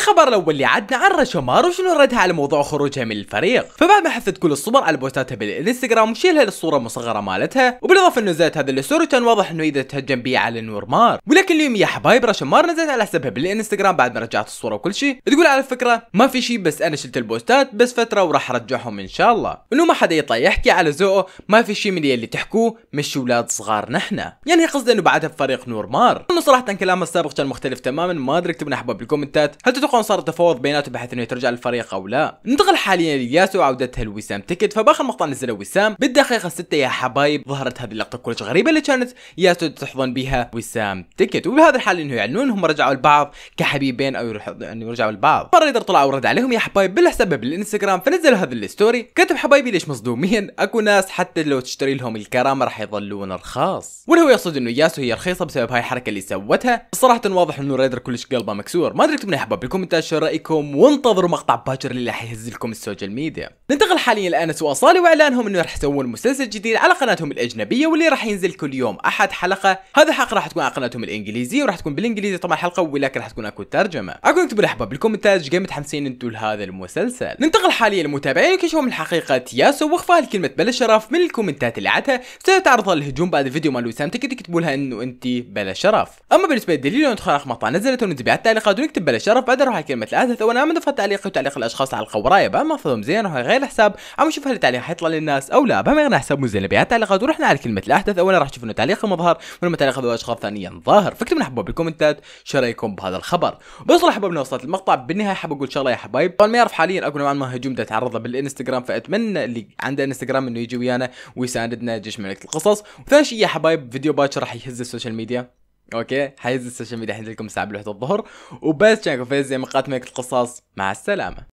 الخبر الاول اللي عدنا عن رشمار وشنو ردها على موضوع خروجها من الفريق فبعد ما حثت كل الصور على بوستاتها بالانستغرام وشيلها للصوره المصغره مالتها وبالاضافه انه نزلت هذا الستوري كان واضح انه اذا تهجم بيه على نورمار ولكن اليوم يا حبايب مار نزلت على حسابها بالانستغرام بعد ما رجعت الصوره وكل شيء تقول على فكره ما في شيء بس انا شلت البوستات بس فتره وراح ارجعهم ان شاء الله انه ما حدا يطلع يحكي على ذوقه ما في شيء من اللي تحكوه مش اولاد صغار نحن يعني قصدي انه بعدها بفريق نورمار انه صراحه كلامه السابق كان مختلف تماما ما ادري اكتبنا احباب بالكومنتات هل يكون صار تفاوض بيناتهم بحيث انه ترجع للفريق او لا ننتقل حاليا لياسو وعودتها لوسام تكت فباخر مقطع نزله وسام بالدقيقه 6 يا حبايب ظهرت هذه اللقطه كلش غريبه اللي كانت ياسو تحضن بها وسام تكت وبهذا الحال انه يعلنون انهم رجعوا لبعض كحبيبين او يعني رجعوا لبعض فريدر طلع ورد عليهم يا حبايب بالحساب بالانستغرام فنزل هذا الستوري كتب حبايبي ليش مصدومين اكو ناس حتى لو تشتري لهم الكرامه راح يظلون رخاص ولا هو يقصد انه ياسو هي رخيصه بسبب هاي الحركه اللي سوتها صراحه واضح انه ريدر كلش قلبه مكسور ما ادري يا حبايب كومنتات رايكم وانتظروا مقطع باكر اللي راح يهز لكم السوشيال ميديا ننتقل حاليا لانس واصالي واعلانهم انه راح يسوون مسلسل جديد على قناتهم الاجنبيه واللي راح ينزل كل يوم احد حلقه هذا الحلقه راح تكون على قناتهم الانجليزيه وراح تكون بالانجليزي طبعا حلقه ولكن راح تكون اكو ترجمه اكو اكتبوا الاحباب بالكومنتات ايش متحمسين انتم لهذا المسلسل ننتقل حاليا لمتابعين كشفوا من حقيقه ياسو واخفاء الكلمه بلا شرف من الكومنتات اللي عدها بسبب تعرضها للهجوم بعد الفيديو مال وسام تكت تكتبوا لها انه انت بلا شرف اما بالنسبه للدليل ندخل مقطع نزلته ونتبع التعليقات ونكتب بلا شرف بعد داروا على كلمه الاثث وانا ما دفعت تعليقي وتعليق الاشخاص على القه وراي ما فهم زين وهي غير حساب عم نشوف هل التعليق حيطلع للناس او لا بقى غير حساب مو زين بهاي التعليقات ورحنا على كلمه الاحدث اولا راح نشوف انه تعليق مظهر ولما تعليق ذو اشخاص ثانيا ظاهر فكتبوا لنا حبوب بالكومنتات شو رايكم بهذا الخبر بس راح حبوبنا وصلت المقطع بالنهايه حاب اقول شغله يا حبايب طبعا ما يعرف حاليا اكو نوعا ما هجوم تعرض له بالانستغرام فاتمنى اللي عنده انستغرام انه يجي ويانا ويساندنا جيش ملكه القصص وثاني شيء يا حبايب فيديو باكر راح يهز السوشيال ميديا اوكي حيز السوشيال ميديا حينزل لكم الساعه بالوحده الظهر وبس كان فيز زي مقاطع القصص مع السلامه